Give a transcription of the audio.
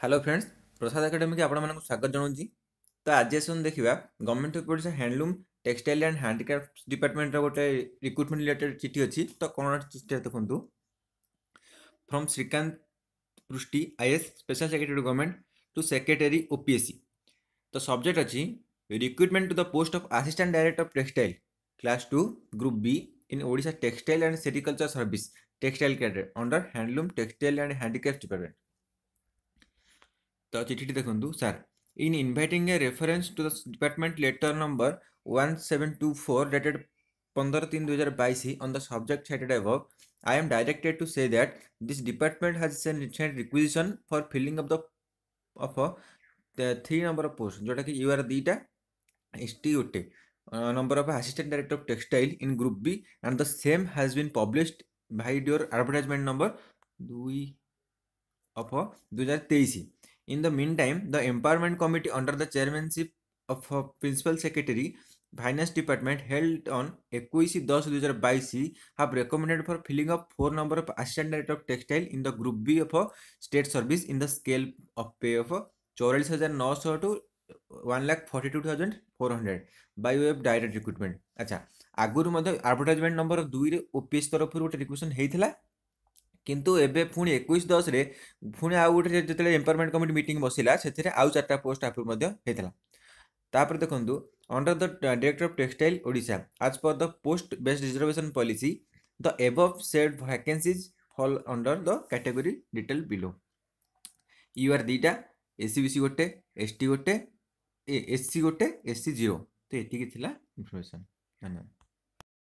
Hello friends ପ୍ରସାଦ ଏକାଡେମିକି ଆପଣମାନଙ୍କୁ ସ୍ୱାଗତ ଜଣାଉଛି ତ ଆଜି ଆସନ୍ତୁ ଦେଖିବା government of Odisha handloom textile and handicraft ଡିପାର୍ଟମେଣ୍ଟର ଗୋଟେ ରିକ୍ରୁଟମେଣ୍ଟ ରିଲେଟେଡ୍ ଚିଠି ଅଛି ତ କ'ଣ ଚିଠିଟା ଦେଖନ୍ତୁ from Srikant Prusty IAS special secretary government to secretary OPSC ତ ସବଜେକ୍ଟ ଅଛି recruitment to the post of assistant director of textile class two group B in Odisha textile and sericulture service textile cadre under handloom textile and handicraft department तो चिठीटी देखु sir in inviting a reference to the department letter number one seven two four dated पंद्रह तीन दुई हजार बैस on the subject cited above I am directed to say that this department has से requisition for filling of the three number of post जोटा कि U R दुईटा S T गोटे number of assistant director of textile in group B and the same has been published by डोर advertisement number दुई of दुई हजार तेईस In the meantime, the Empowerment Committee under the chairmanship of her Principal Secretary, Finance Department held on 21-10-2022 have recommended for filling up four number of assistant director of textile in the group B of a state service in the scale of pay of 44,900 to 1,42,400 by way of direct recruitment. আচ্ছা আগুরু মধ্যে advertisement নম্বর দুইরে OPS তরফর গোটে requisition হয়েছিল କିନ୍ତୁ ଏବେ ପୁଣି ଏକୋଇଶ ଦଶରେ ପୁଣି ଆଉ ଗୋଟେ ଯେତେବେଳେ ଏମ୍ପାୱାରମେଣ୍ଟ କମିଟି ମିଟିଂ ବସିଲା ସେଥିରେ ଆଉ ଚାରିଟା ପୋଷ୍ଟ ଆପ୍ରୁଭ୍ ମଧ୍ୟ ହେଇଥିଲା ତାପରେ ଦେଖନ୍ତୁ under the director of textile Odisha as per the post based reservation policy the above said vacancies fall under the category detail below U R ଦୁଇଟା ଏସ୍ ସି ବି ସି ଗୋଟେ ଏସ୍ ଟି ଗୋଟେ S C ଗୋଟେ S C zero ତ ଏତିକି ଥିଲା information ଧନ୍ୟବାଦ